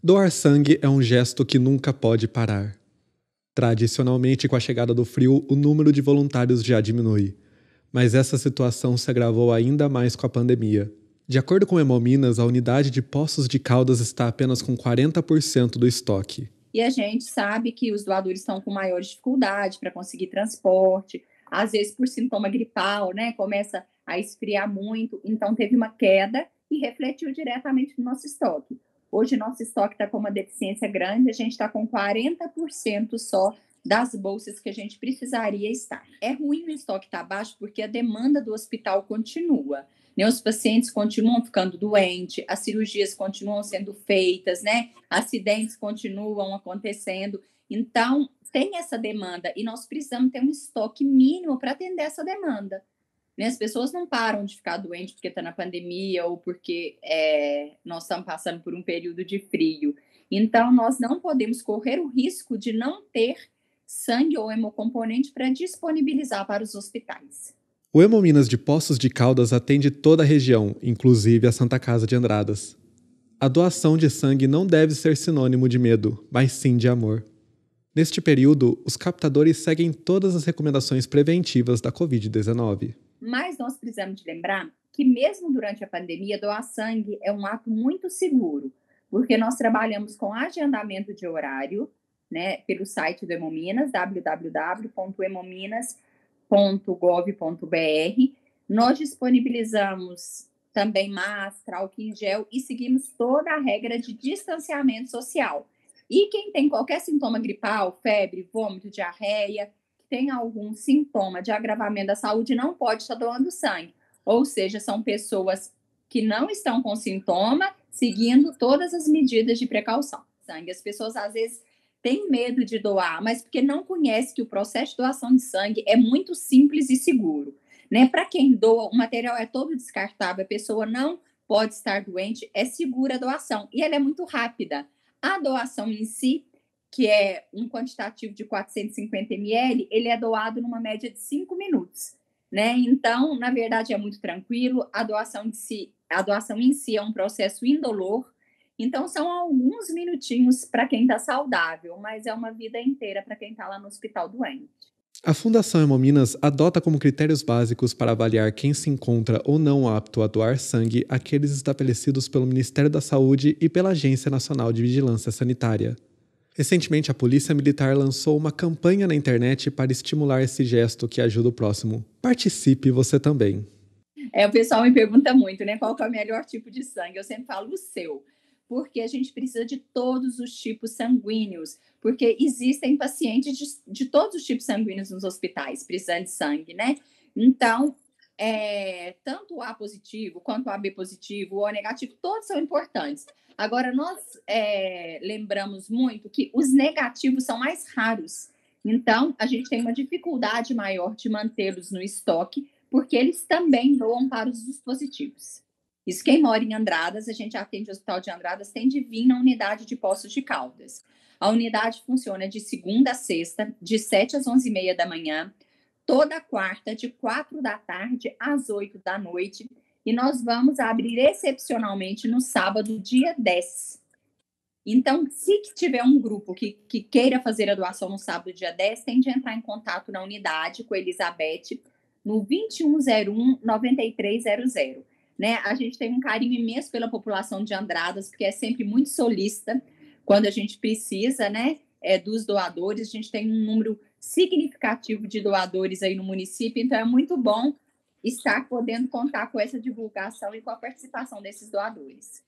Doar sangue é um gesto que nunca pode parar. Tradicionalmente, com a chegada do frio, o número de voluntários já diminui. Mas essa situação se agravou ainda mais com a pandemia. De acordo com Hemominas, a unidade de Poços de Caldas está apenas com 40% do estoque. E a gente sabe que os doadores estão com maior dificuldade para conseguir transporte, às vezes por sintoma gripal, né? Começa a esfriar muito, então teve uma queda e refletiu diretamente no nosso estoque. Hoje nosso estoque está com uma deficiência grande, a gente está com 40% só das bolsas que a gente precisaria estar. É ruim o estoque estar tá baixo porque a demanda do hospital continua. Né? Os pacientes continuam ficando doentes, as cirurgias continuam sendo feitas, né? acidentes continuam acontecendo. Então, tem essa demanda e nós precisamos ter um estoque mínimo para atender essa demanda. Né? As pessoas não param de ficar doentes porque está na pandemia ou porque é, nós estamos passando por um período de frio. Então, nós não podemos correr o risco de não ter sangue ou hemocomponente para disponibilizar para os hospitais. O Hemominas de Poços de Caldas atende toda a região, inclusive a Santa Casa de Andradas. A doação de sangue não deve ser sinônimo de medo, mas sim de amor. Neste período, os captadores seguem todas as recomendações preventivas da Covid-19. Mas nós precisamos lembrar que, mesmo durante a pandemia, doar sangue é um ato muito seguro, porque nós trabalhamos com agendamento de horário, né, pelo site do Hemominas, www.hemominas.gov.br. Nós disponibilizamos também máscara, álcool em gel e seguimos toda a regra de distanciamento social. E quem tem qualquer sintoma gripal, febre, vômito, diarreia, tem algum sintoma de agravamento da saúde não pode estar doando sangue. Ou seja, são pessoas que não estão com sintoma, seguindo todas as medidas de precaução. Sangue. As pessoas às vezes têm medo de doar, mas porque não conhece que o processo de doação de sangue é muito simples e seguro. Né? Para quem doa, o material é todo descartável, a pessoa não pode estar doente, é segura a doação e ela é muito rápida. A doação em si que é um quantitativo de 450 ml, ele é doado numa média de 5 minutos, né? Então, na verdade, é muito tranquilo. A doação, de si, a doação em si é um processo indolor. Então, são alguns minutinhos para quem está saudável, mas é uma vida inteira para quem está lá no hospital doente. A Fundação Hemominas adota como critérios básicos para avaliar quem se encontra ou não apto a doar sangue aqueles estabelecidos pelo Ministério da Saúde e pela Agência Nacional de Vigilância Sanitária. Recentemente, a Polícia Militar lançou uma campanha na internet para estimular esse gesto que ajuda o próximo. Participe você também. É, o pessoal me pergunta muito, né? Qual é o melhor tipo de sangue? Eu sempre falo o seu, porque a gente precisa de todos os tipos sanguíneos, porque existem pacientes de, de todos os tipos sanguíneos nos hospitais precisando de sangue, né? Então, é, tanto o A positivo quanto o AB positivo, o O negativo, todos são importantes. Agora, nós é, lembramos muito que os negativos são mais raros. Então, a gente tem uma dificuldade maior de mantê-los no estoque, porque eles também doam para os dispositivos. Isso quem mora em Andradas, a gente atende o Hospital de Andradas, tem de vir na unidade de Poços de Caldas. A unidade funciona de segunda a sexta, de 7 às 11 e meia da manhã, toda quarta, de quatro da tarde às oito da noite. E nós vamos abrir excepcionalmente no sábado, dia 10. Então, se tiver um grupo que, que queira fazer a doação no sábado, dia 10, tem de entrar em contato na unidade com a Elizabeth no 2101-9300. Né? A gente tem um carinho imenso pela população de Andradas, porque é sempre muito solista quando a gente precisa né, é, dos doadores. A gente tem um número significativo de doadores aí no município, então é muito bom estar podendo contar com essa divulgação e com a participação desses doadores.